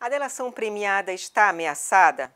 A delação premiada está ameaçada?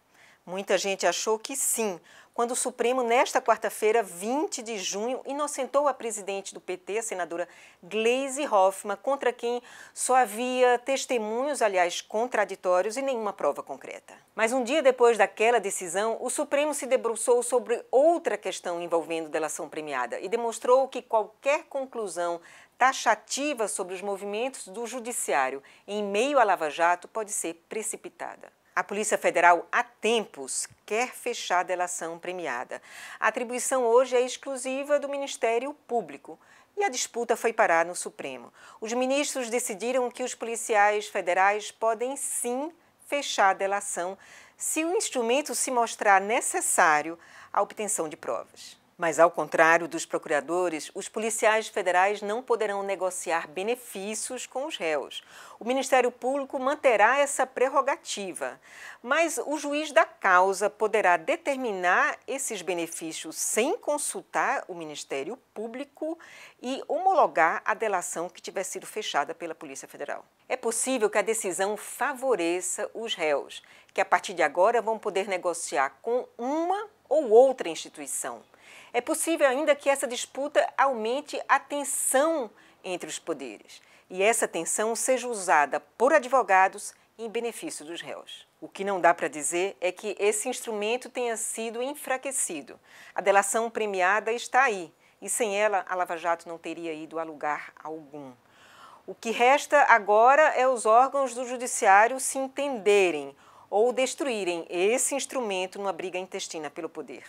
Muita gente achou que sim, quando o Supremo, nesta quarta-feira, 20 de junho, inocentou a presidente do PT, a senadora Gleise Hoffmann, contra quem só havia testemunhos, aliás, contraditórios e nenhuma prova concreta. Mas um dia depois daquela decisão, o Supremo se debruçou sobre outra questão envolvendo delação premiada e demonstrou que qualquer conclusão taxativa sobre os movimentos do judiciário em meio à Lava Jato pode ser precipitada. A Polícia Federal, há tempos, quer fechar a delação premiada. A atribuição hoje é exclusiva do Ministério Público. E a disputa foi parar no Supremo. Os ministros decidiram que os policiais federais podem sim fechar a delação se o instrumento se mostrar necessário à obtenção de provas. Mas, ao contrário dos procuradores, os policiais federais não poderão negociar benefícios com os réus. O Ministério Público manterá essa prerrogativa, mas o juiz da causa poderá determinar esses benefícios sem consultar o Ministério Público e homologar a delação que tiver sido fechada pela Polícia Federal. É possível que a decisão favoreça os réus, que a partir de agora vão poder negociar com uma ou outra instituição. É possível ainda que essa disputa aumente a tensão entre os poderes e essa tensão seja usada por advogados em benefício dos réus. O que não dá para dizer é que esse instrumento tenha sido enfraquecido. A delação premiada está aí e sem ela a Lava Jato não teria ido a lugar algum. O que resta agora é os órgãos do judiciário se entenderem ou destruírem esse instrumento numa briga intestina pelo poder.